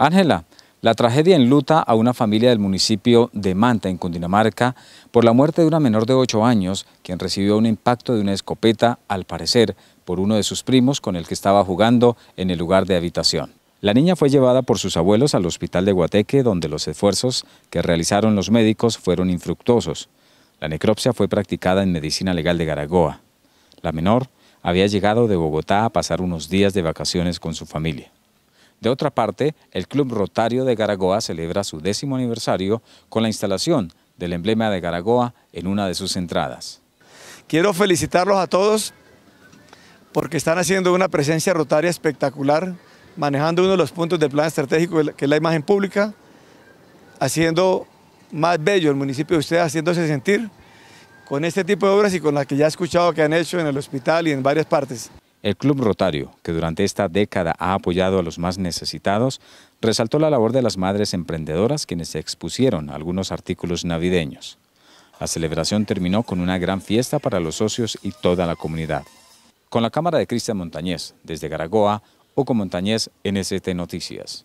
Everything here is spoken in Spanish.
Ángela, la tragedia enluta a una familia del municipio de Manta, en Cundinamarca, por la muerte de una menor de 8 años, quien recibió un impacto de una escopeta, al parecer, por uno de sus primos con el que estaba jugando en el lugar de habitación. La niña fue llevada por sus abuelos al hospital de Guateque, donde los esfuerzos que realizaron los médicos fueron infructuosos. La necropsia fue practicada en Medicina Legal de Garagoa. La menor había llegado de Bogotá a pasar unos días de vacaciones con su familia. De otra parte, el Club Rotario de Garagoa celebra su décimo aniversario con la instalación del emblema de Garagoa en una de sus entradas. Quiero felicitarlos a todos porque están haciendo una presencia rotaria espectacular, manejando uno de los puntos del plan estratégico que es la imagen pública, haciendo más bello el municipio de ustedes, haciéndose sentir con este tipo de obras y con las que ya he escuchado que han hecho en el hospital y en varias partes. El Club Rotario, que durante esta década ha apoyado a los más necesitados, resaltó la labor de las madres emprendedoras quienes expusieron algunos artículos navideños. La celebración terminó con una gran fiesta para los socios y toda la comunidad. Con la cámara de Cristian Montañés, desde Garagoa, Oco Montañez, NST Noticias.